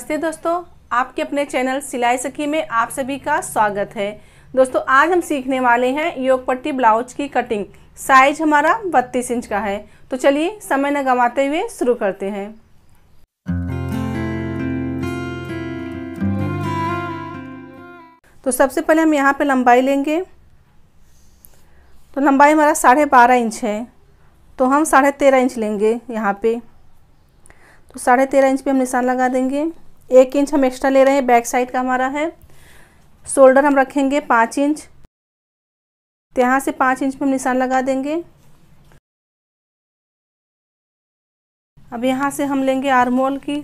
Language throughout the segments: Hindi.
नमस्ते दोस्तों आपके अपने चैनल सिलाई सखी में आप सभी का स्वागत है दोस्तों आज हम सीखने वाले हैं योग पट्टी ब्लाउज की कटिंग साइज हमारा बत्तीस इंच का है तो चलिए समय न गंवाते हुए शुरू करते हैं तो सबसे पहले हम यहाँ पे लंबाई लेंगे तो लंबाई हमारा साढ़े बारह इंच है तो हम साढ़े तेरह इंच लेंगे यहाँ पे तो साढ़े तेरह इंच पे हम निशान लगा देंगे एक इंच हम एक्स्ट्रा ले रहे हैं बैक साइड का हमारा है शोल्डर हम रखेंगे पाँच इंच तो यहाँ से पाँच इंच में हम निशान लगा देंगे अब यहाँ से हम लेंगे आरमोल की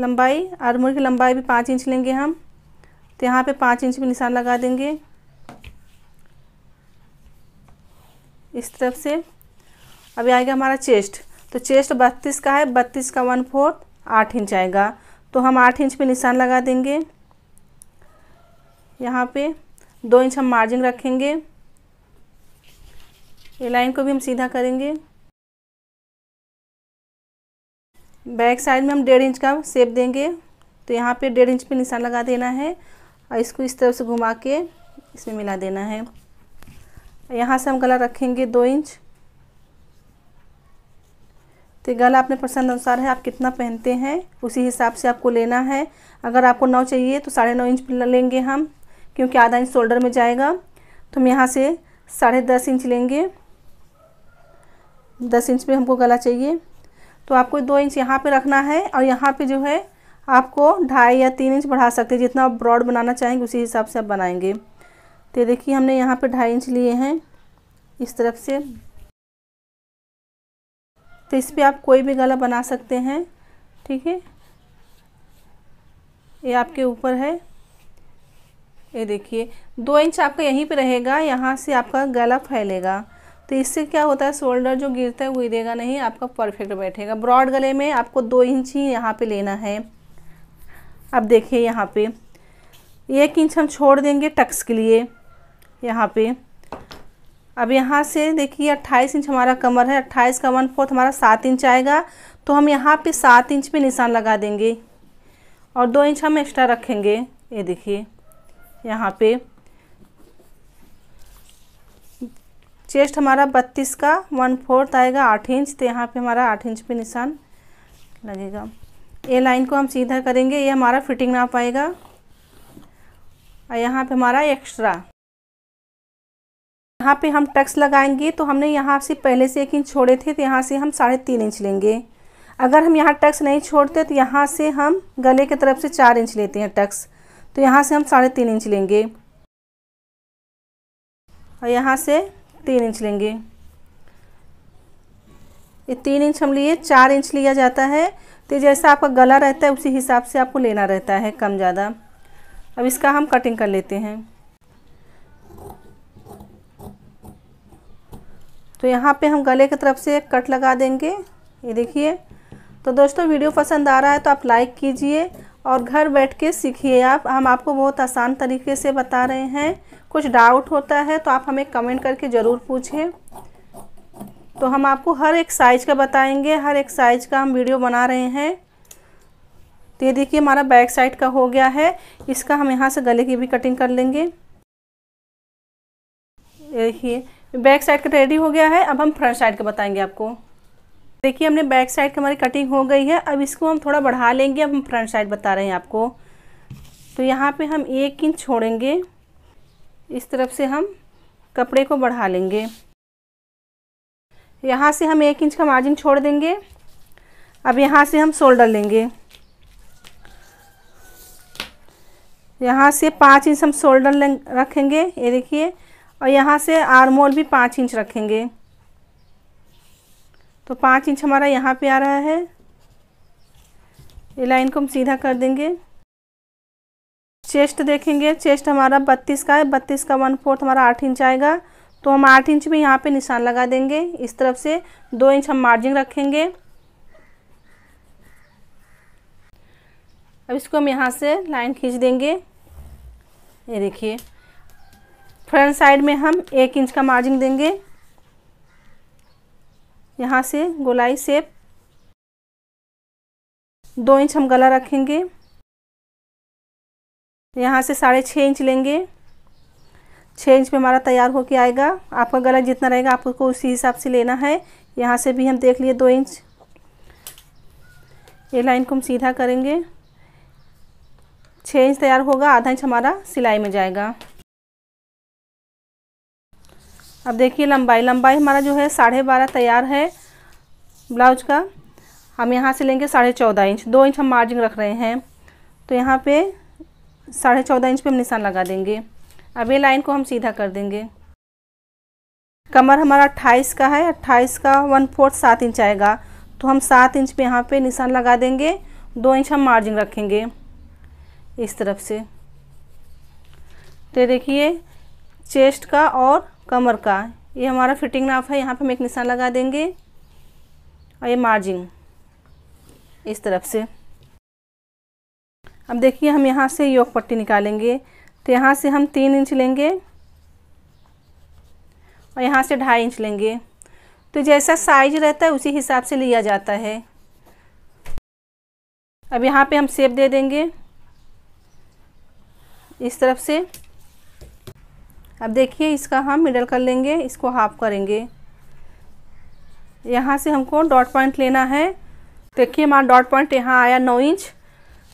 लंबाई आरमोल की लंबाई भी पाँच इंच लेंगे हम तो यहाँ पे पाँच इंच में निशान लगा देंगे इस तरफ से अभी आएगा हमारा चेस्ट तो चेस्ट बत्तीस का है बत्तीस का वन फोर्थ आठ इंच आएगा तो हम आठ इंच पे निशान लगा देंगे यहाँ पे दो इंच हम मार्जिन रखेंगे ये लाइन को भी हम सीधा करेंगे बैक साइड में हम डेढ़ इंच का सेप देंगे तो यहाँ पे डेढ़ इंच पे निशान लगा देना है और इसको इस तरफ से घुमा के इसमें मिला देना है यहाँ से हम गला रखेंगे दो इंच तो गला अपने पसंद अनुसार है आप कितना पहनते हैं उसी हिसाब से आपको लेना है अगर आपको नौ चाहिए तो साढ़े नौ इंच लेंगे हम क्योंकि आधा इंच शोल्डर में जाएगा तो हम यहाँ से साढ़े दस इंच लेंगे दस इंच में हमको गला चाहिए तो आपको दो इंच यहाँ पे रखना है और यहाँ पे जो है आपको ढाई या तीन इंच बढ़ा सकते हैं जितना आप ब्रॉड बनाना चाहेंगे उसी हिसाब से आप बनाएंगे तो देखिए हमने यहाँ पर ढाई इंच लिए हैं इस तरफ से तो इस पर आप कोई भी गला बना सकते हैं ठीक है ये आपके ऊपर है ये देखिए दो इंच आपका यहीं पे रहेगा यहाँ से आपका गला फैलेगा तो इससे क्या होता है शोल्डर जो गिरता है वो गिरेगा नहीं आपका परफेक्ट बैठेगा ब्रॉड गले में आपको दो इंच ही यहाँ पे लेना है अब देखिए यहाँ पे एक इंच हम छोड़ देंगे टक्स के लिए यहाँ पे अब यहाँ से देखिए अट्ठाईस इंच हमारा कमर है अट्ठाईस का वन फोर्थ हमारा सात इंच आएगा तो हम यहाँ पे सात इंच पे निशान लगा देंगे और दो इंच हम एक्स्ट्रा रखेंगे ये देखिए यहाँ पे चेस्ट हमारा बत्तीस का वन फोर्थ आएगा आठ इंच तो यहाँ पे हमारा आठ इंच पे निशान लगेगा ये लाइन को हम सीधा करेंगे ये हमारा फिटिंग नाप आएगा और यहाँ पर हमारा एक्स्ट्रा यहाँ पे हम टक्स लगाएंगे तो हमने यहाँ से पहले से एक इंच छोड़े थे तो यहाँ से हम साढ़े तीन इंच लेंगे अगर हम यहाँ टक्स नहीं छोड़ते तो यहाँ से हम गले की तरफ से चार इंच लेते हैं टक्स तो यहाँ से हम साढ़े तीन इंच लेंगे और यहाँ से तीन इंच लेंगे ये तीन इंच हम लिए चार इंच लिया जाता है तो जैसा आपका गला रहता है उसी हिसाब से आपको लेना रहता है कम ज़्यादा अब इसका हम कटिंग कर लेते हैं तो यहाँ पे हम गले की तरफ से एक कट लगा देंगे ये देखिए तो दोस्तों वीडियो पसंद आ रहा है तो आप लाइक कीजिए और घर बैठ के सीखिए आप हम आपको बहुत आसान तरीके से बता रहे हैं कुछ डाउट होता है तो आप हमें कमेंट करके ज़रूर पूछें तो हम आपको हर एक साइज का बताएंगे हर एक साइज का हम वीडियो बना रहे हैं तो ये देखिए हमारा बैक साइड का हो गया है इसका हम यहाँ से गले की भी कटिंग कर लेंगे देखिए बैक साइड का रेडी तो हो गया है अब हम फ्रंट साइड का बताएंगे आपको देखिए हमने बैक साइड की हमारी कटिंग हो गई है अब इसको हम थोड़ा बढ़ा लेंगे अब हम फ्रंट साइड बता रहे हैं आपको तो यहाँ पे हम एक इंच छोड़ेंगे इस तरफ से हम कपड़े को बढ़ा लेंगे यहाँ से हम एक इंच का मार्जिन छोड़ देंगे अब यहाँ से हम शोल्डर लेंगे यहाँ से पाँच इंच हम शोल्डर रखेंगे ये देखिए और यहाँ से आरमोल भी पाँच इंच रखेंगे तो पाँच इंच हमारा यहाँ पे आ रहा है ये लाइन को हम सीधा कर देंगे चेस्ट देखेंगे चेस्ट हमारा बत्तीस का है बत्तीस का वन फोर्थ हमारा आठ इंच आएगा तो हम आठ इंच में यहाँ पे निशान लगा देंगे इस तरफ से दो इंच हम मार्जिन रखेंगे अब इसको हम यहाँ से लाइन खींच देंगे ये देखिए फ्रंट साइड में हम एक इंच का मार्जिन देंगे यहाँ से गोलाई सेप दो इंच हम गला रखेंगे यहाँ से साढ़े छः इंच लेंगे छः इंच पे हमारा तैयार होके आएगा आपका गला जितना रहेगा आपको उसी हिसाब से लेना है यहाँ से भी हम देख लिए दो इंच ये लाइन को हम सीधा करेंगे छः इंच तैयार होगा आधा इंच हमारा सिलाई में जाएगा अब देखिए लंबाई लंबाई हमारा जो है साढ़े बारह तैयार है ब्लाउज का हम यहाँ से लेंगे साढ़े चौदह इंच दो इंच हम मार्जिन रख रहे हैं तो यहाँ पे साढ़े चौदह इंच पे हम निशान लगा देंगे अब ये लाइन को हम सीधा कर देंगे कमर हमारा अट्ठाईस का है अट्ठाईस का वन फोर्थ सात इंच आएगा तो हम सात इंच पे यहाँ पे निशान लगा देंगे दो इंच हम मार्जिन रखेंगे इस तरफ से तो देखिए चेस्ट का और कमर का ये हमारा फिटिंग नाप है यहाँ पे हम एक निशान लगा देंगे और ये मार्जिंग इस तरफ से अब देखिए हम यहाँ से योग पट्टी निकालेंगे तो यहाँ से हम तीन इंच लेंगे और यहाँ से ढाई इंच लेंगे तो जैसा साइज रहता है उसी हिसाब से लिया जाता है अब यहाँ पे हम सेप दे देंगे इस तरफ से अब देखिए इसका हम मिडल कर लेंगे इसको हाफ करेंगे यहाँ से हमको डॉट पॉइंट लेना है देखिए हमारा डॉट पॉइंट यहाँ आया नौ इंच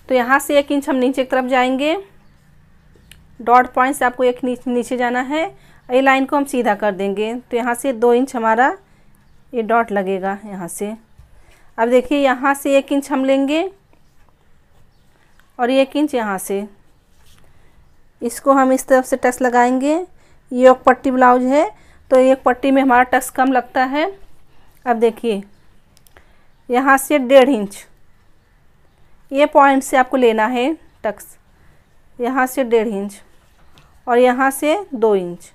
तो यहाँ से एक इंच हम नीचे की तरफ जाएंगे डॉट पॉइंट से आपको एक नीचे जाना है ये लाइन को हम सीधा कर देंगे तो यहाँ से दो इंच हमारा ये डॉट लगेगा यहाँ से अब देखिए यहाँ से एक इंच हम लेंगे और एक इंच यहाँ से इसको हम इस तरफ से टच लगाएंगे ये एक पट्टी ब्लाउज है तो एक पट्टी में हमारा टक्स कम लगता है अब देखिए यहाँ से डेढ़ इंच ये पॉइंट से आपको लेना है टक्स यहाँ से डेढ़ इंच और यहाँ से दो इंच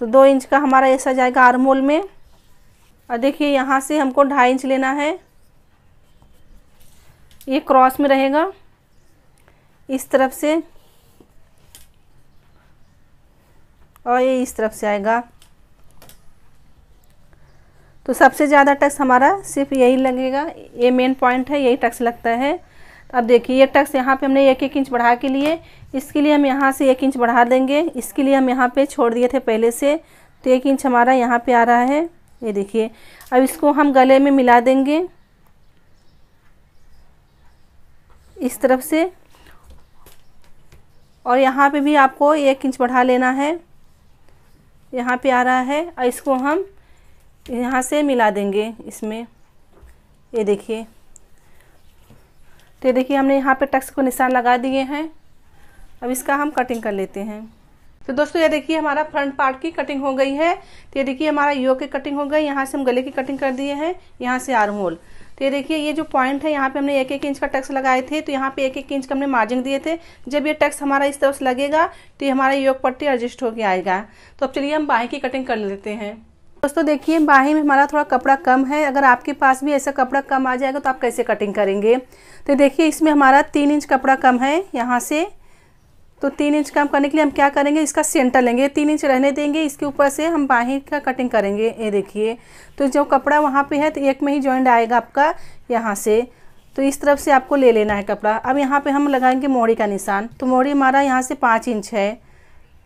तो दो इंच का हमारा ऐसा जाएगा आरमोल में और देखिए यहाँ से हमको ढाई इंच लेना है ये क्रॉस में रहेगा इस तरफ से और ये इस तरफ से आएगा तो सबसे ज़्यादा टक्स हमारा सिर्फ यही लगेगा ये मेन पॉइंट है यही टक्स लगता है अब देखिए ये टक्स यहाँ पे हमने एक एक इंच बढ़ा के लिए इसके लिए हम यहाँ से एक इंच बढ़ा देंगे इसके लिए हम यहाँ पे छोड़ दिए थे पहले से तो एक इंच हमारा यहाँ पे आ रहा है ये देखिए अब इसको हम गले में मिला देंगे इस तरफ से और यहाँ पर भी आपको एक इंच बढ़ा लेना है यहाँ पे आ रहा है और इसको हम यहाँ से मिला देंगे इसमें ये देखिए तो ये देखिए हमने यहाँ पे टक्स को निशान लगा दिए हैं अब इसका हम कटिंग कर लेते हैं तो दोस्तों ये देखिए हमारा फ्रंट पार्ट की कटिंग हो गई है तो ये देखिए हमारा यो की कटिंग हो गई यहाँ से हम गले की कटिंग कर दिए हैं यहाँ से आर्म होल तो ये देखिए ये जो पॉइंट है यहाँ पे हमने एक एक इंच का टैक्स लगाए थे तो यहाँ पे एक एक इंच का हमने मार्जिन दिए थे जब ये टैक्स हमारा इस तरफ से लगेगा तो ये हमारा योग पट्टी एडजस्ट होकर आएगा तो अब चलिए हम बाहें की कटिंग कर लेते हैं दोस्तों देखिए बाहें में हमारा थोड़ा कपड़ा कम है अगर आपके पास भी ऐसा कपड़ा कम आ जाएगा तो आप कैसे कटिंग करेंगे तो देखिए इसमें हमारा तीन इंच कपड़ा कम है यहाँ से तो तीन इंच काम करने के लिए हम क्या करेंगे इसका सेंटर लेंगे तीन इंच रहने देंगे इसके ऊपर से हम बाहर का कटिंग करेंगे ये देखिए तो जो कपड़ा वहाँ पे है तो एक में ही जॉइंट आएगा आपका यहाँ से तो इस तरफ से आपको ले लेना है कपड़ा अब यहाँ पे हम लगाएंगे मोड़ी का निशान तो मोड़ी हमारा यहाँ से पाँच इंच है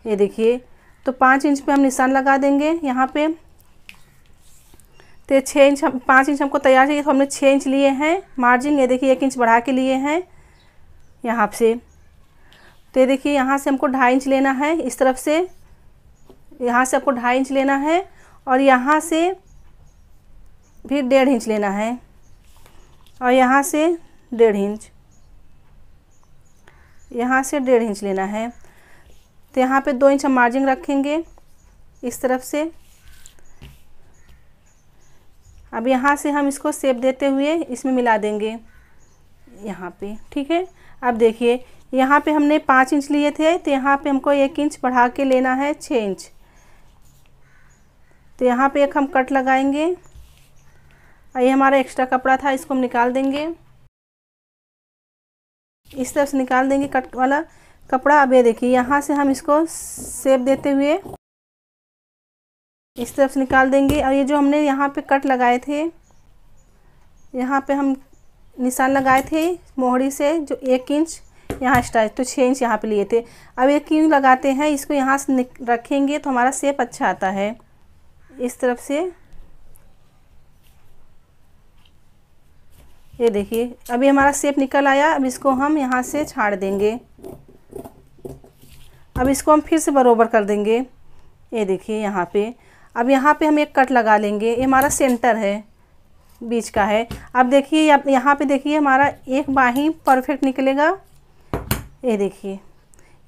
ये देखिए तो पाँच इंच पर हम निशान लगा देंगे यहाँ पर तो छः इंच हम पाँच इंच हमको तैयार चाहिए तो हमने छः इंच लिए हैं मार्जिन ये देखिए एक इंच बढ़ा के लिए हैं यहाँ से तो ये देखिए यहाँ से हमको ढाई इंच लेना है इस तरफ से यहाँ से आपको ढाई इंच लेना है और यहाँ से फिर डेढ़ इंच लेना है और यहाँ से डेढ़ इंच यहाँ से डेढ़ इंच लेना है तो यहाँ पे दो इंच हम मार्जिन रखेंगे इस तरफ से अब यहाँ से हम इसको सेप देते हुए इसमें मिला देंगे यहाँ पे ठीक है अब देखिए यहाँ पे हमने पाँच इंच लिए थे तो यहाँ पे हमको एक इंच बढ़ा के लेना है छः इंच तो यहाँ पे एक हम कट लगाएंगे और ये हमारा एक्स्ट्रा कपड़ा था इसको हम निकाल देंगे इस तरफ से निकाल देंगे कट वाला कपड़ा अब ये देखिए यहाँ से हम इसको सेब देते हुए इस तरफ से निकाल देंगे और ये जो हमने यहाँ पे कट लगाए थे यहाँ पे हम निशान लगाए थे मोहरी से जो एक इंच यहाँ स्टाइच तो छः इंच यहाँ पे लिए थे अब ये क्यों लगाते हैं इसको यहाँ से रखेंगे तो हमारा सेप अच्छा आता है इस तरफ से ये देखिए अभी हमारा सेप निकल आया अब इसको हम यहाँ से छाड़ देंगे अब इसको हम फिर से बरोबर कर देंगे ये देखिए यहाँ पे अब यहाँ पे हम एक कट लगा लेंगे ये हमारा सेंटर है बीच का है अब देखिए यहाँ पे देखिए हमारा एक बाही परफेक्ट निकलेगा ये देखिए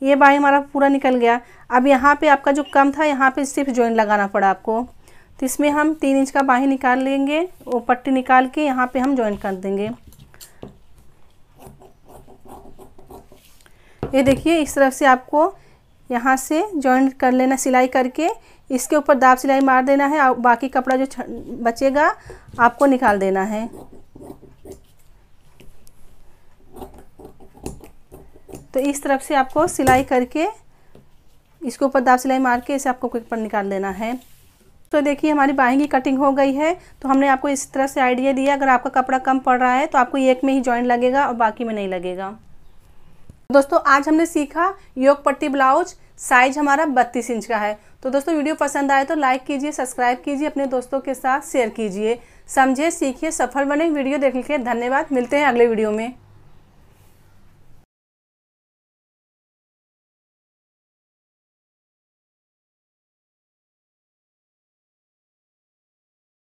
ये बाई हमारा पूरा निकल गया अब यहाँ पे आपका जो कम था यहाँ पे सिर्फ ज्वाइन लगाना पड़ा आपको तो इसमें हम तीन इंच का बाहीं निकाल लेंगे वो पट्टी निकाल के यहाँ पे हम ज्वाइन कर देंगे ये देखिए इस तरफ से आपको यहाँ से जॉइंट कर लेना सिलाई करके इसके ऊपर दाब सिलाई मार देना है और बाकी कपड़ा जो बचेगा आपको निकाल देना है तो इस तरफ से आपको सिलाई करके इसके ऊपर दाब सिलाई मार के इसे आपको क्विक पर निकाल लेना है तो देखिए हमारी बाहें की कटिंग हो गई है तो हमने आपको इस तरह से आइडिया दिया अगर आपका कपड़ा कम पड़ रहा है तो आपको एक में ही जॉइंट लगेगा और बाकी में नहीं लगेगा दोस्तों आज हमने सीखा योग पट्टी ब्लाउज साइज हमारा बत्तीस इंच का है तो दोस्तों वीडियो पसंद आए तो लाइक कीजिए सब्सक्राइब कीजिए अपने दोस्तों के साथ शेयर कीजिए समझे सीखिए सफल बने वीडियो देखने के लिए धन्यवाद मिलते हैं अगले वीडियो में